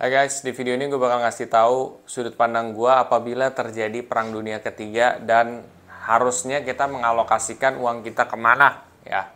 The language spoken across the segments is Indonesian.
Hai guys, di video ini gue bakal ngasih tahu sudut pandang gue apabila terjadi perang dunia ketiga dan harusnya kita mengalokasikan uang kita kemana ya.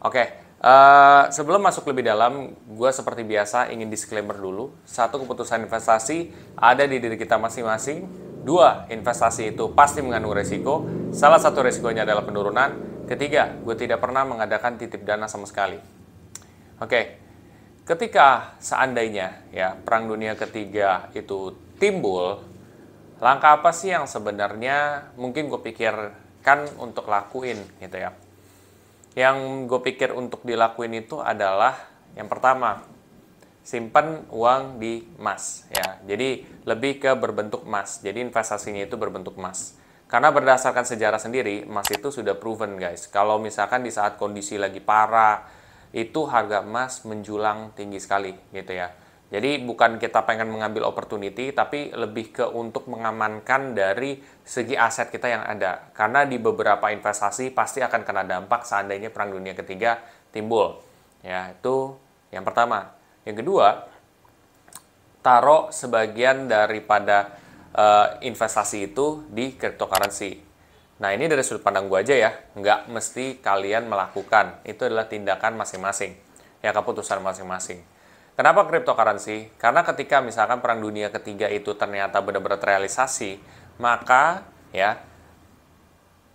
Oke, okay. uh, eh, sebelum masuk lebih dalam, gue seperti biasa ingin disclaimer dulu. Satu, keputusan investasi ada di diri kita masing-masing. Dua, investasi itu pasti mengandung resiko. Salah satu resikonya adalah penurunan. Ketiga, gue tidak pernah mengadakan titip dana sama sekali. Oke, okay. ketika seandainya ya Perang Dunia Ketiga itu timbul, langkah apa sih yang sebenarnya mungkin gue pikirkan untuk lakuin gitu ya? yang gue pikir untuk dilakuin itu adalah yang pertama simpan uang di emas ya jadi lebih ke berbentuk emas jadi investasinya itu berbentuk emas karena berdasarkan sejarah sendiri emas itu sudah proven guys kalau misalkan di saat kondisi lagi parah itu harga emas menjulang tinggi sekali gitu ya jadi bukan kita pengen mengambil opportunity, tapi lebih ke untuk mengamankan dari segi aset kita yang ada. Karena di beberapa investasi pasti akan kena dampak seandainya perang dunia ketiga timbul. Ya, itu yang pertama. Yang kedua, taruh sebagian daripada uh, investasi itu di cryptocurrency. Nah, ini dari sudut pandang gua aja ya, nggak mesti kalian melakukan. Itu adalah tindakan masing-masing, ya keputusan masing-masing. Kenapa cryptocurrency? Karena ketika misalkan perang dunia ketiga itu ternyata benar-benar terrealisasi, maka ya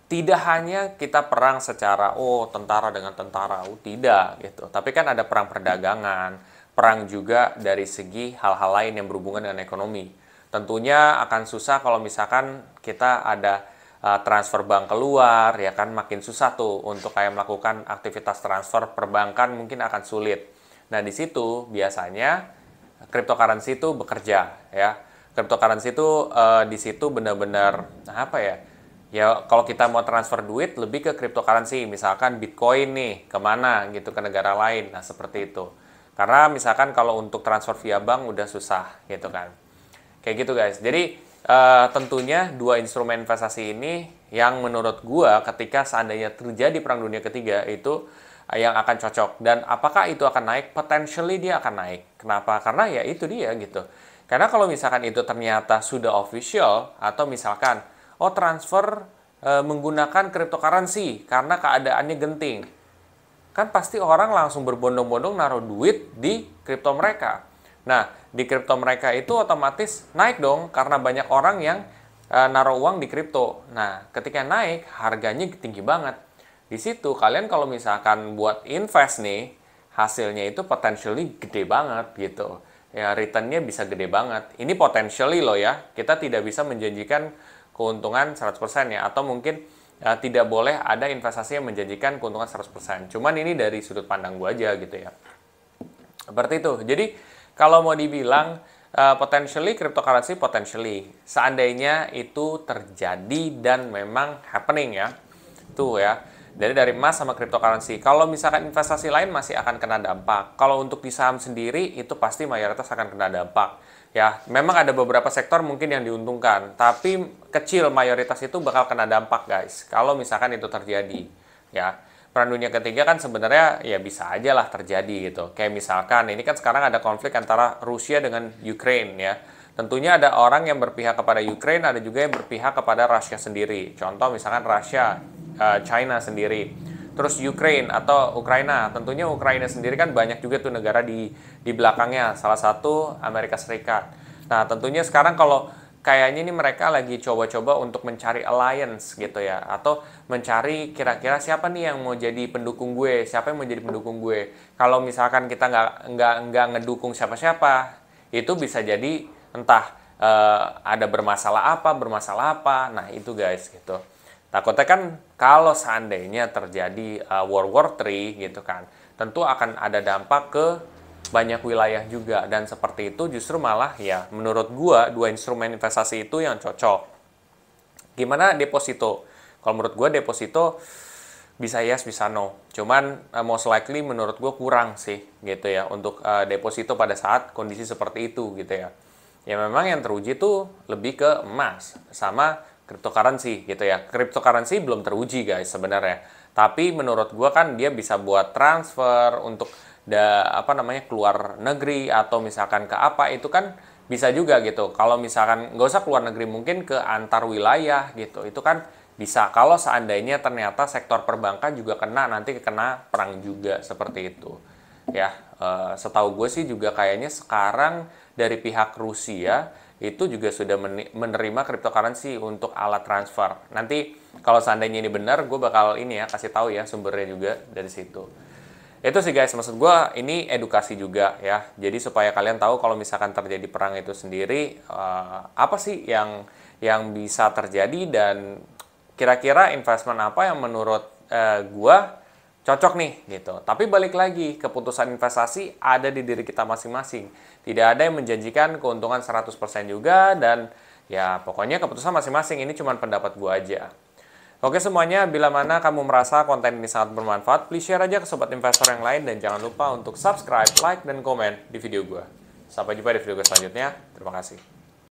tidak hanya kita perang secara oh tentara dengan tentara, oh tidak gitu. Tapi kan ada perang perdagangan, perang juga dari segi hal-hal lain yang berhubungan dengan ekonomi. Tentunya akan susah kalau misalkan kita ada eh, transfer bank keluar ya kan makin susah tuh untuk kayak melakukan aktivitas transfer perbankan mungkin akan sulit Nah, di situ biasanya cryptocurrency itu bekerja ya. Cryptocurrency itu uh, di situ benar-benar apa ya? Ya kalau kita mau transfer duit lebih ke cryptocurrency, misalkan Bitcoin nih kemana gitu ke negara lain, nah seperti itu. Karena misalkan kalau untuk transfer via bank udah susah gitu kan. Kayak gitu guys. Jadi uh, tentunya dua instrumen investasi ini yang menurut gua ketika seandainya terjadi perang dunia ketiga itu yang akan cocok dan apakah itu akan naik potentially dia akan naik kenapa karena ya itu dia gitu karena kalau misalkan itu ternyata sudah official atau misalkan oh transfer e, menggunakan cryptocurrency karena keadaannya genting kan pasti orang langsung berbondong-bondong naruh duit di kripto mereka nah di kripto mereka itu otomatis naik dong karena banyak orang yang e, naruh uang di kripto nah ketika naik harganya tinggi banget di situ kalian kalau misalkan buat invest nih, hasilnya itu potentially gede banget gitu. Ya returnnya bisa gede banget. Ini potentially loh ya, kita tidak bisa menjanjikan keuntungan 100% ya, atau mungkin ya, tidak boleh ada investasi yang menjanjikan keuntungan 100%. Cuman ini dari sudut pandang gua aja gitu ya. Seperti itu. Jadi kalau mau dibilang uh, potentially cryptocurrency potentially seandainya itu terjadi dan memang happening ya. Tuh ya. Jadi dari emas sama cryptocurrency. Kalau misalkan investasi lain masih akan kena dampak. Kalau untuk di saham sendiri itu pasti mayoritas akan kena dampak. Ya, memang ada beberapa sektor mungkin yang diuntungkan, tapi kecil mayoritas itu bakal kena dampak, guys. Kalau misalkan itu terjadi, ya. peran dunia ketiga kan sebenarnya ya bisa aja lah terjadi gitu. Kayak misalkan ini kan sekarang ada konflik antara Rusia dengan Ukraine ya. Tentunya ada orang yang berpihak kepada Ukraine, ada juga yang berpihak kepada Rusia sendiri. Contoh misalkan Rusia Eh, China sendiri. Terus Ukraine atau Ukraina, tentunya Ukraina sendiri kan banyak juga tuh negara di di belakangnya, salah satu Amerika Serikat. Nah, tentunya sekarang kalau kayaknya ini mereka lagi coba-coba untuk mencari alliance gitu ya atau mencari kira-kira siapa nih yang mau jadi pendukung gue, siapa yang mau jadi pendukung gue. Kalau misalkan kita nggak nggak nggak ngedukung siapa-siapa, itu bisa jadi entah uh, ada bermasalah apa, bermasalah apa. Nah, itu guys gitu. Takutnya kan kalau seandainya terjadi uh, World War III gitu kan, tentu akan ada dampak ke banyak wilayah juga dan seperti itu justru malah ya menurut gua dua instrumen investasi itu yang cocok. Gimana deposito? Kalau menurut gua deposito bisa yes bisa no. Cuman uh, most likely menurut gua kurang sih gitu ya untuk uh, deposito pada saat kondisi seperti itu gitu ya. Ya memang yang teruji tuh lebih ke emas sama cryptocurrency gitu ya. Cryptocurrency belum teruji guys sebenarnya. Tapi menurut gue kan dia bisa buat transfer untuk da, apa namanya keluar negeri atau misalkan ke apa itu kan bisa juga gitu. Kalau misalkan nggak usah keluar negeri mungkin ke antar wilayah gitu. Itu kan bisa kalau seandainya ternyata sektor perbankan juga kena nanti kena perang juga seperti itu. Ya, eh, setahu gue sih juga kayaknya sekarang dari pihak Rusia itu juga sudah menerima cryptocurrency untuk alat transfer. Nanti kalau seandainya ini benar, gue bakal ini ya kasih tahu ya sumbernya juga dari situ. Itu sih guys, maksud gue ini edukasi juga ya. Jadi supaya kalian tahu kalau misalkan terjadi perang itu sendiri uh, apa sih yang yang bisa terjadi dan kira-kira investment apa yang menurut uh, eh, gue cocok nih gitu. Tapi balik lagi, keputusan investasi ada di diri kita masing-masing. Tidak ada yang menjanjikan keuntungan 100% juga dan ya pokoknya keputusan masing-masing ini cuma pendapat gua aja. Oke semuanya, bila mana kamu merasa konten ini sangat bermanfaat, please share aja ke sobat investor yang lain dan jangan lupa untuk subscribe, like, dan komen di video gua. Sampai jumpa di video gue selanjutnya. Terima kasih.